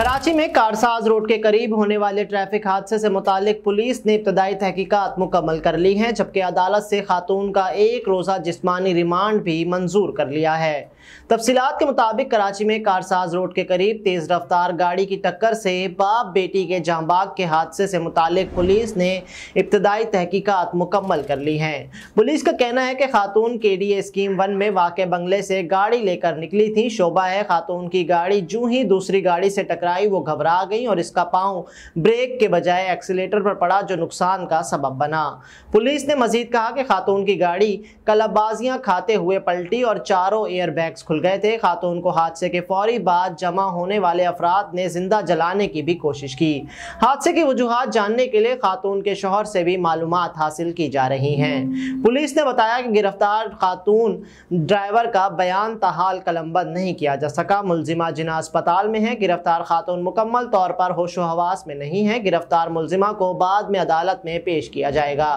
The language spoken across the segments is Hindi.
कराची में कारसाज रोड के करीब होने वाले ट्रैफिक हादसे से मुतालिक पुलिस ने इब्तदाई तहकीकात मुकम्मल कर ली है जबकि अदालत से खातून का एक रोज़ा जिस्मानी रिमांड भी मंजूर कर लिया है तफसीत के मुताबिक कराची में कारसाज रोड के करीब तेज़ रफ्तार गाड़ी की टक्कर से बाप बेटी के जहाँबाग के हादसे से मुतालिक पुलिस ने इब्तदाई तहकीकात मुकम्मल कर ली हैं पुलिस का कहना है कि खातून के डी ए स्कीम वन में वाक़ बंगले से गाड़ी लेकर निकली थी शोभा है खातून की गाड़ी जूँ ही दूसरी गाड़ी से टकरा आई वो घबरा गई और इसका पांव ब्रेक के बजाय एक्सीटर पर पड़ा जो नुकसान का सबब बना पुलिस ने मजीद कहा कि खातून की गाड़ी कलबाजियां खाते हुए पलटी और चारों एयर बैग्स खुल गए थे खातून को हादसे के फौरी बाद जमा होने वाले अफराद ने जिंदा जलाने की भी कोशिश की हादसे की वजूहत जानने के लिए खातून के शोहर से भी मालूम हासिल की जा रही हैं पुलिस ने बताया कि गिरफ्तार खातून ड्राइवर का बयान तहाल कलमबंद नहीं किया जा सका मुलजिमा जिना अस्पताल में है गिरफ्तार खातून खातून मुकम्मल तौर पर होशोहवास में नहीं है गिरफ्तार मुलजिमा को बाद में अदालत में पेश किया जाएगा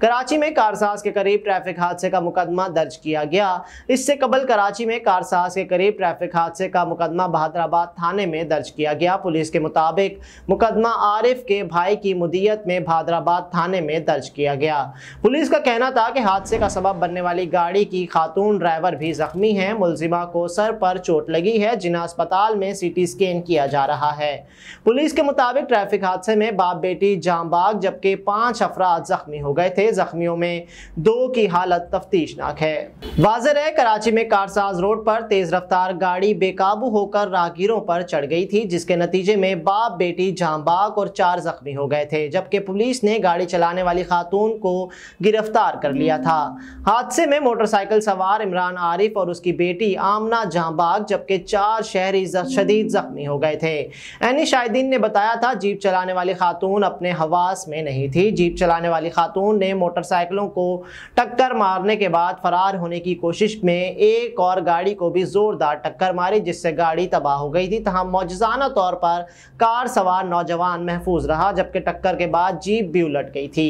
कराची में कारसाज के करीब ट्रैफिक हादसे का मुकदमा दर्ज किया गया इससे कबल कराची में कारसाज के करीब ट्रैफिक हादसे का मुकदमा बहादराबाद थाने में दर्ज किया गया पुलिस के मुताबिक मुकदमा आरिफ के भाई की मुदीयत में भादराबाद थाने में दर्ज किया गया पुलिस का कहना था कि हादसे का सबब बनने वाली गाड़ी की खातून ड्राइवर भी जख्मी है मुलजिमा को सर पर चोट लगी है जिन्हें अस्पताल में सीटी स्कैन किया जा रहा रहा है पुलिस के मुताबिक ट्रैफिक हादसे में बाप बेटी जामबाग जबकि पांच अफराद जख्मी हो गए थे जख्मियों में दो की हालत तफ्तीशनाक है वाजर है कराची में कारसाज रोड पर तेज रफ्तार गाड़ी बेकाबू होकर राहगीरों पर चढ़ गई थी जिसके नतीजे में बाप बेटी जामबाग और चार जख्मी हो गए थे जबकि पुलिस ने गाड़ी चलाने वाली खातून को गिरफ्तार कर लिया था हादसे में मोटरसाइकिल सवार इमरान आरिफ और उसकी बेटी आमना बाग जबकि चार शहरी शदीद जख्मी हो गए थे है एनी शाहिदीन ने बताया था जीप चलाने वाली खातून अपने हवास में नहीं थी जीप चलाने वाली खातून ने मोटरसाइकिलों को टक्कर मारने के बाद फरार होने की कोशिश में एक और गाड़ी को भी जोरदार टक्कर मारी जिससे गाड़ी तबाह हो गई थी तहम मौजाना तौर पर कार सवार नौजवान महफूज रहा जबकि टक्कर के बाद जीप भी उलट गई थी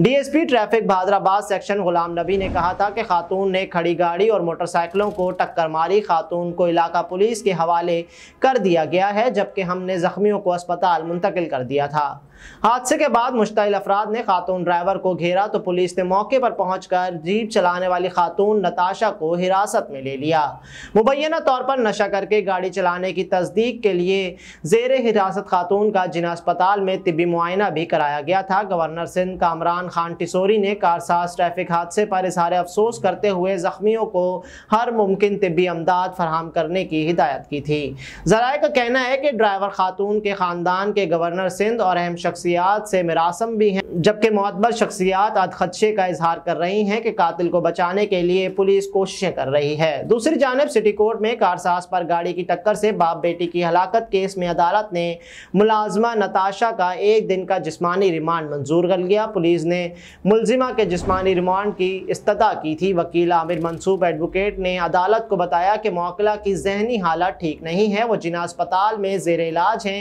DSP traffic Bahadurabad section Ghulam Nabi ने कहा था कि खातून ने खड़ी गाड़ी और मोटरसाइकिलों को टक्कर मारी खातून को इलाका पुलिस के हवाले कर दिया गया है जब जबकि हमने ज़ख्मियों को अस्पताल मुंतकिल कर दिया था हादसे के बाद मुश्तिल अफराद ने खातून ड्राइवर को घेरा तो पुलिस ने मौके पर पहुंचकर जीप चलाने वाली खातून नताशा को हिरासत में ले लिया मुबैना तौर पर नशा करके गाड़ी चलाने की तस्दीक के लिए जेर हिरासत खातून का जिना अस्पताल में तिबी मुआयना भी कराया गया था गवर्नर सिंध कामरान खान टिसोरी ने कारसाज ट्रैफिक हादसे पर इजहार अफसोस करते हुए जख्मियों को हर मुमकिन तबी अमदाद फराम करने की हिदायत की थी जराये का कहना है कि ड्राइवर खातून के खानदान के गवर्नर सिंध और अहम शख्सियात से मरासम भी हैं जबकि मतबर शख्सियात आज खदशे का इजहार कर रही हैं कि कातिल को बचाने के लिए पुलिस कोशिशें कर रही है दूसरी जानब सिटी कोर्ट में कारसाज पर गाड़ी की टक्कर से बाप बेटी की हलाकत केस में अदालत ने मुलाजमा नताशा का एक दिन का जिसमानी रिमांड मंजूर कर लिया पुलिस ने मुलजिमा के जिसमानी रिमांड की इस्तः की थी वकील आमिर मंसूब एडवोकेट ने अदालत को बताया कि मौकला की जहनी हालत ठीक नहीं है वो जिना अस्पताल में जेर इलाज हैं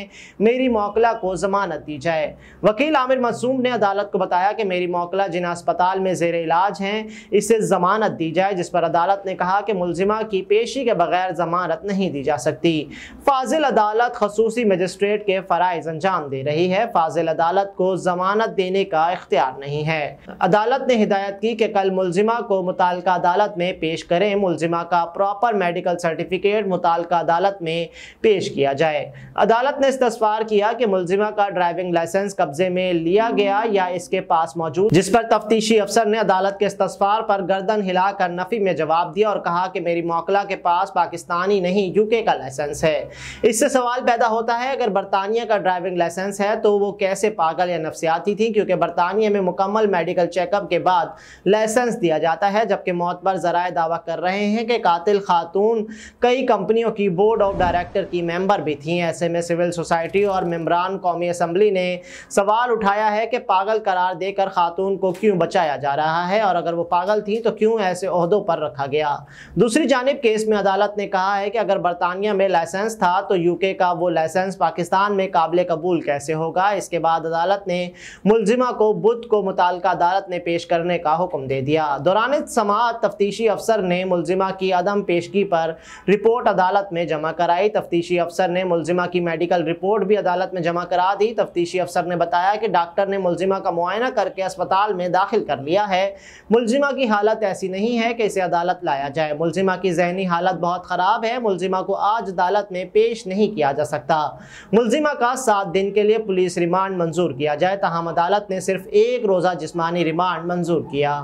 मेरी मौकला को जमानत दी जाए जाए वकील आमिर मासूम ने अदालत को बताया कि मेरी मौकला जिन अस्पताल में जेर इलाज हैं इसे ज़मानत दी जाए जिस पर अदालत ने कहा कि मुलजिमा की पेशी के बगैर ज़मानत नहीं दी जा सकती फाजिल अदालत खसूस मजिस्ट्रेट के फ़रज़ अंजाम दे रही है फाजिल अदालत को ज़मानत देने का इख्तियार नहीं है अदालत ने हिदायत की कि कल मुलजिमा को मुतल अदालत में पेश करें मुलजिमा का प्रॉपर मेडिकल सर्टिफिकेट मुतल अदालत में पेश किया जाए अदालत ने इस्तार किया कि मुलजिमा का ड्राइविंग लाइसेंस कब्जे में लिया गया या इसके पास मौजूद जिस पर तफ्तीशी अफसर ने अदालत के इस्तफार पर गर्दन हिलाकर नफी में जवाब दिया और कहा कि मेरी मौकला के पास पाकिस्तानी नहीं यूके का लाइसेंस है इससे सवाल पैदा होता है अगर बरतानिया का ड्राइविंग लाइसेंस है तो वो कैसे पागल या नफसियाती थी क्योंकि बरतानिया में मुकम्मल मेडिकल चेकअप के बाद लाइसेंस दिया जाता है जबकि मौत पर जराए दावा कर रहे हैं कि कातिल खातून कई कंपनियों की बोर्ड ऑफ डायरेक्टर की मेंबर भी थी ऐसे में सिविल सोसाइटी और मेम्बरान कौमी असम्बली ने सवाल उठाया है कि पागल करार देकर खातून को क्यों बचाया जा रहा है और अगर वो पागल थी तो क्यों ऐसे अहदों पर रखा गया दूसरी जानब केस में अदालत ने कहा है कि अगर बरतानिया में लाइसेंस था तो यूके का वो लाइसेंस पाकिस्तान में काबिल कबूल कैसे होगा इसके बाद अदालत ने मुलजिमा को बुद्ध को मुतल अदालत ने पेश करने का हुक्म दे दिया दौरान समात तफ्तीशी अफसर ने मुलजिमा की अदम पेशगी पर रिपोर्ट अदालत में जमा कराई तफ्तीशी अफसर ने मुलजिमा की मेडिकल रिपोर्ट भी अदालत में जमा करा दी तफ्तीशी अफसर ने बताया कि डॉक्टर ने मुलजिमा का मुआयना करके अस्पताल में दाखिल कर लिया है मुलजिमा की हालत ऐसी नहीं है कि इसे अदालत लाया जाए मुलजिमा की जहनी हालत बहुत ख़राब है मुलजिमा को आज अदालत में पेश नहीं किया जा सकता मुलजिमा का सात दिन के लिए पुलिस रिमांड मंजूर किया जाए तहम अदालत ने सिर्फ एक रोज़ा जिसमानी रिमांड मंजूर किया